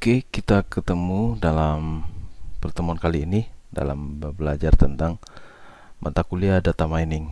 Oke, kita ketemu dalam pertemuan kali ini dalam belajar tentang mata kuliah data mining.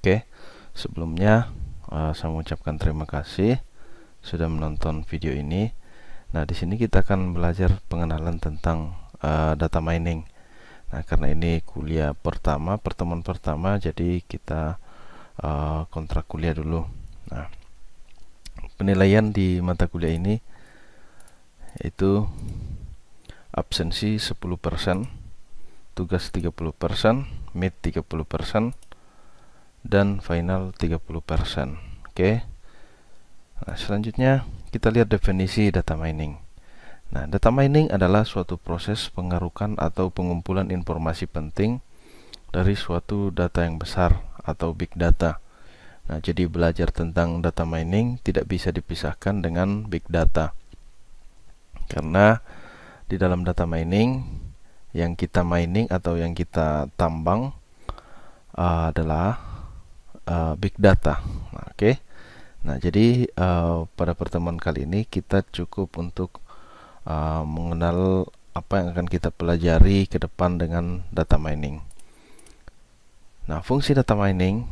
Oke, sebelumnya eh, saya mengucapkan terima kasih sudah menonton video ini. Nah, di sini kita akan belajar pengenalan tentang uh, data mining. Nah, karena ini kuliah pertama, pertemuan pertama, jadi kita uh, kontrak kuliah dulu. Nah, penilaian di mata kuliah ini itu absensi 10% tugas 30% mid 30% dan final 30% oke okay. nah, selanjutnya kita lihat definisi data mining nah data mining adalah suatu proses pengarukan atau pengumpulan informasi penting dari suatu data yang besar atau big data nah jadi belajar tentang data mining tidak bisa dipisahkan dengan big data karena di dalam data mining yang kita mining atau yang kita tambang uh, adalah uh, big data nah, oke okay? nah jadi uh, pada pertemuan kali ini kita cukup untuk uh, mengenal apa yang akan kita pelajari ke depan dengan data mining nah fungsi data mining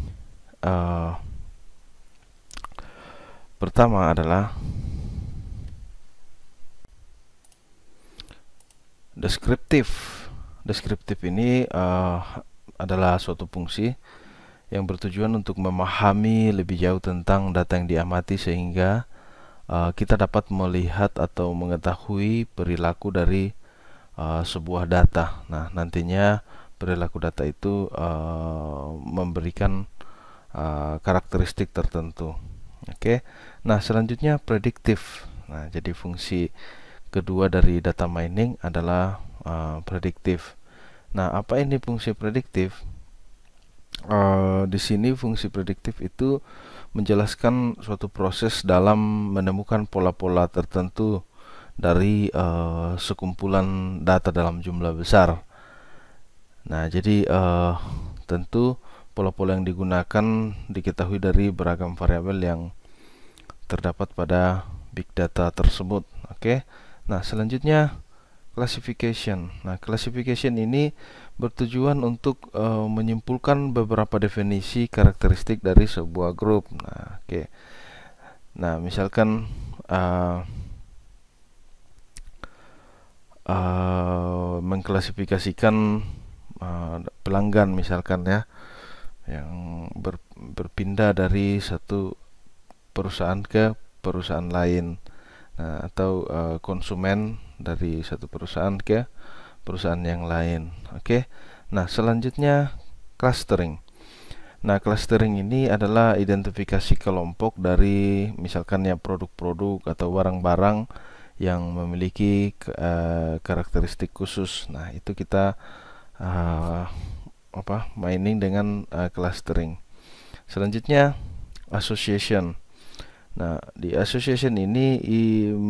uh, pertama adalah deskriptif. Deskriptif ini uh, adalah suatu fungsi yang bertujuan untuk memahami lebih jauh tentang data yang diamati sehingga uh, kita dapat melihat atau mengetahui perilaku dari uh, sebuah data. Nah, nantinya perilaku data itu uh, memberikan uh, karakteristik tertentu. Oke. Okay? Nah, selanjutnya prediktif. Nah, jadi fungsi kedua dari data mining adalah uh, prediktif. Nah, apa ini fungsi prediktif? Uh, di sini fungsi prediktif itu menjelaskan suatu proses dalam menemukan pola-pola tertentu dari uh, sekumpulan data dalam jumlah besar. Nah, jadi uh, tentu pola-pola yang digunakan diketahui dari beragam variabel yang terdapat pada big data tersebut. Oke. Okay? Nah, selanjutnya classification. Nah, classification ini bertujuan untuk e, menyimpulkan beberapa definisi karakteristik dari sebuah grup. Nah, oke. Okay. Nah, misalkan e, e, mengklasifikasikan e, pelanggan misalkan ya yang ber, berpindah dari satu perusahaan ke perusahaan lain nah, atau uh, konsumen dari satu perusahaan ke perusahaan yang lain oke okay? nah selanjutnya clustering Nah, clustering ini adalah identifikasi kelompok dari misalkan ya produk-produk atau barang-barang yang memiliki uh, karakteristik khusus. Nah, itu kita uh, apa? mining dengan uh, clustering. Selanjutnya association. Nah, di association ini i,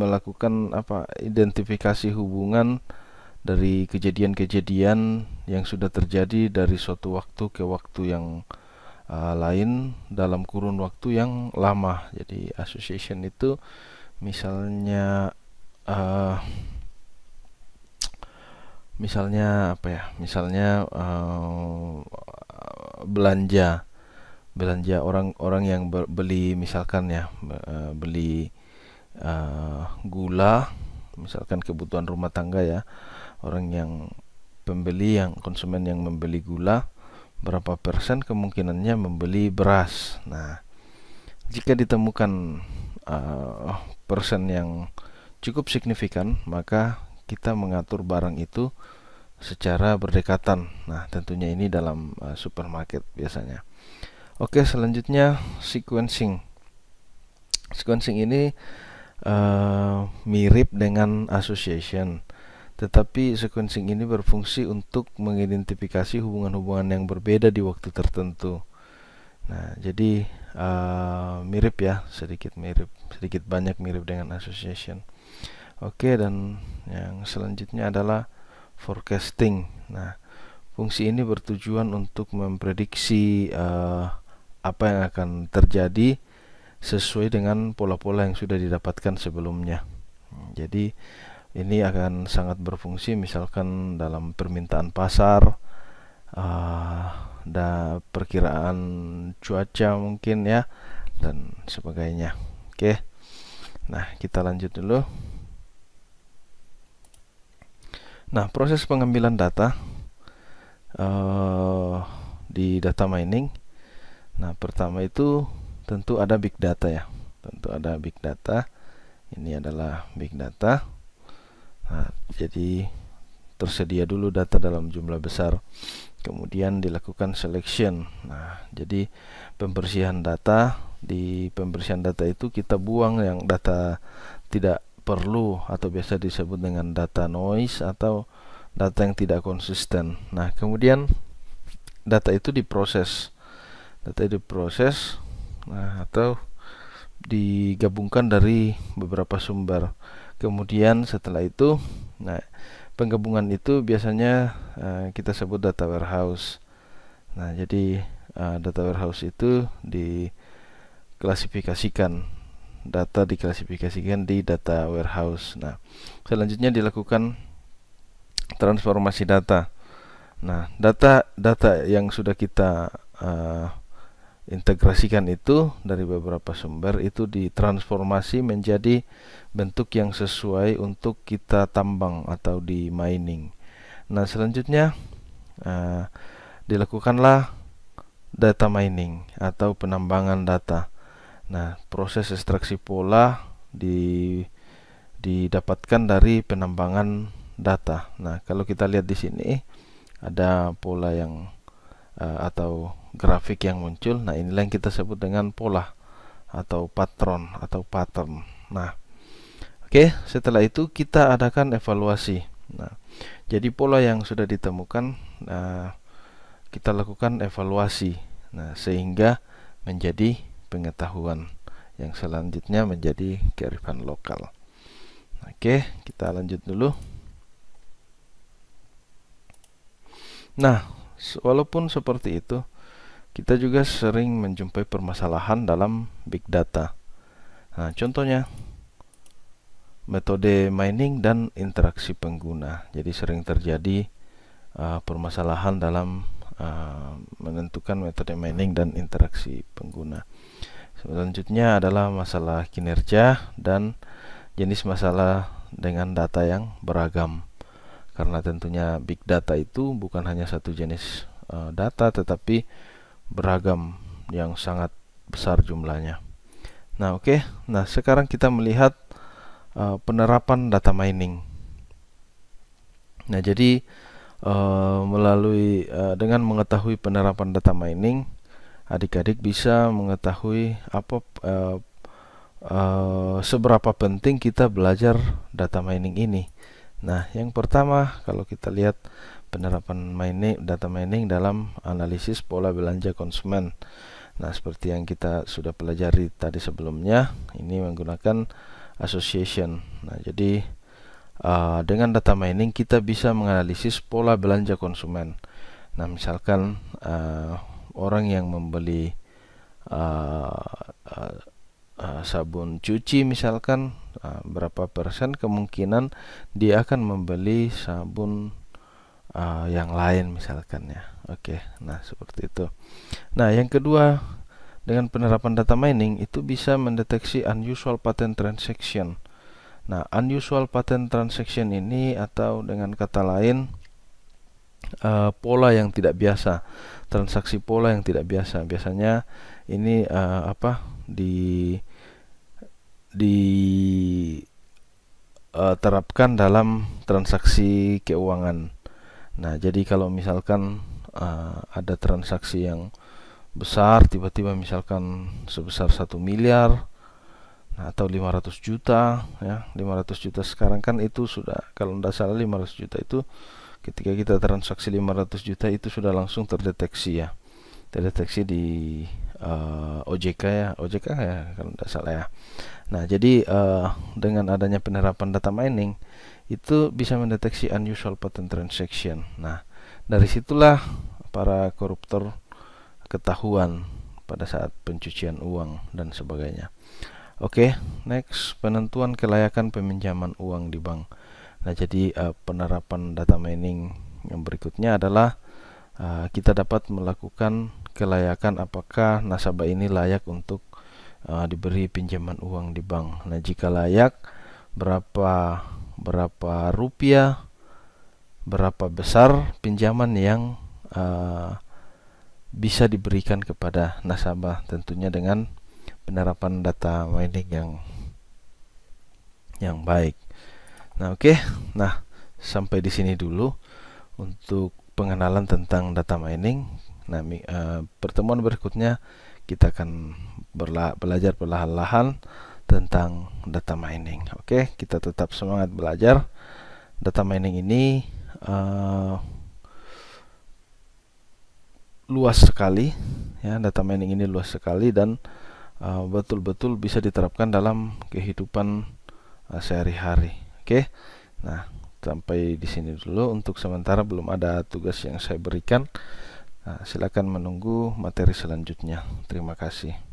melakukan apa? identifikasi hubungan dari kejadian-kejadian yang sudah terjadi dari suatu waktu ke waktu yang uh, lain dalam kurun waktu yang lama. Jadi association itu misalnya uh, misalnya apa ya? Misalnya uh, belanja belanja orang-orang yang beli misalkan ya e, beli uh, gula misalkan kebutuhan rumah tangga ya orang yang pembeli yang konsumen yang membeli gula berapa persen kemungkinannya membeli beras nah jika ditemukan uh, persen yang cukup signifikan maka kita mengatur barang itu secara berdekatan nah tentunya ini dalam uh, supermarket biasanya Oke, selanjutnya sequencing. Sequencing ini uh, mirip dengan association, tetapi sequencing ini berfungsi untuk mengidentifikasi hubungan-hubungan yang berbeda di waktu tertentu. Nah, jadi uh, mirip ya, sedikit mirip, sedikit banyak mirip dengan association. Oke, dan yang selanjutnya adalah forecasting. Nah, fungsi ini bertujuan untuk memprediksi uh, apa yang akan terjadi sesuai dengan pola-pola yang sudah didapatkan sebelumnya. Hmm, jadi ini akan sangat berfungsi misalkan dalam permintaan pasar, uh, da perkiraan cuaca mungkin ya dan sebagainya. Oke. Nah, kita lanjut dulu. Nah, proses pengambilan data uh, di data mining Nah, pertama itu tentu ada big data ya. Tentu ada big data. Ini adalah big data. Nah, jadi tersedia dulu data dalam jumlah besar. Kemudian dilakukan selection. Nah, jadi pembersihan data di pembersihan data itu kita buang yang data tidak perlu atau biasa disebut dengan data noise atau data yang tidak konsisten. Nah, kemudian data itu diproses data diproses nah, atau digabungkan dari beberapa sumber kemudian setelah itu nah penggabungan itu biasanya uh, kita sebut data warehouse nah jadi uh, data warehouse itu diklasifikasikan data diklasifikasikan di data warehouse nah selanjutnya dilakukan transformasi data nah data data yang sudah kita uh, integrasikan itu dari beberapa sumber itu ditransformasi menjadi bentuk yang sesuai untuk kita tambang atau di mining. Nah, selanjutnya uh, dilakukanlah data mining atau penambangan data. Nah, proses ekstraksi pola di didapatkan dari penambangan data. Nah, kalau kita lihat di sini ada pola yang uh, atau grafik yang muncul nah inilah yang kita sebut dengan pola atau patron atau pattern nah oke okay, setelah itu kita adakan evaluasi nah jadi pola yang sudah ditemukan nah, kita lakukan evaluasi nah sehingga menjadi pengetahuan yang selanjutnya menjadi kearifan lokal oke okay, kita lanjut dulu nah walaupun seperti itu kita juga sering menjumpai permasalahan dalam big data. Nah, contohnya metode mining dan interaksi pengguna. Jadi sering terjadi uh, permasalahan dalam uh, menentukan metode mining dan interaksi pengguna. Selanjutnya adalah masalah kinerja dan jenis masalah dengan data yang beragam. Karena tentunya big data itu bukan hanya satu jenis uh, data tetapi beragam yang sangat besar jumlahnya. Nah, oke. Okay. Nah, sekarang kita melihat uh, penerapan data mining. Nah, jadi uh, melalui uh, dengan mengetahui penerapan data mining, adik-adik bisa mengetahui apa uh, uh, seberapa penting kita belajar data mining ini. Nah, yang pertama kalau kita lihat penerapan mining data mining dalam analisis pola belanja konsumen. Nah, seperti yang kita sudah pelajari tadi sebelumnya, ini menggunakan association. Nah, jadi uh, dengan data mining kita bisa menganalisis pola belanja konsumen. Nah, misalkan uh, orang yang membeli uh, uh, uh, sabun cuci misalkan uh, berapa persen kemungkinan dia akan membeli sabun uh, yang lain misalkan ya oke okay, nah seperti itu nah yang kedua dengan penerapan data mining itu bisa mendeteksi unusual patent transaction nah unusual patent transaction ini atau dengan kata lain uh, pola yang tidak biasa transaksi pola yang tidak biasa biasanya ini uh, apa di di uh, dalam transaksi keuangan Nah, jadi kalau misalkan uh, ada transaksi yang besar tiba-tiba misalkan sebesar satu miliar nah, atau 500 juta ya, 500 juta sekarang kan itu sudah kalau tidak salah 500 juta itu ketika kita transaksi 500 juta itu sudah langsung terdeteksi ya. Terdeteksi di uh, eh, OJK ya, OJK ya kalau tidak salah ya. Nah, jadi uh, dengan adanya penerapan data mining itu bisa mendeteksi unusual pattern transaction. Nah, dari situlah para koruptor ketahuan pada saat pencucian uang dan sebagainya. Oke, okay, next penentuan kelayakan peminjaman uang di bank. Nah, jadi uh, penerapan data mining yang berikutnya adalah uh, kita dapat melakukan kelayakan apakah nasabah ini layak untuk uh, diberi pinjaman uang di bank. Nah, jika layak, berapa berapa rupiah, berapa besar pinjaman yang uh, bisa diberikan kepada nasabah tentunya dengan penerapan data mining yang yang baik. Nah, oke. Okay. Nah, sampai di sini dulu untuk pengenalan tentang data mining. Nah, uh, pertemuan berikutnya kita akan belajar perlahan-lahan tentang data mining. Oke, kita tetap semangat belajar. Data mining ini uh, luas sekali, ya. Data mining ini luas sekali dan eh, betul-betul uh, bisa diterapkan dalam kehidupan uh, sehari-hari. Oke, nah sampai di sini dulu untuk sementara belum ada tugas yang saya berikan. Nah, silakan menunggu materi selanjutnya. Terima kasih.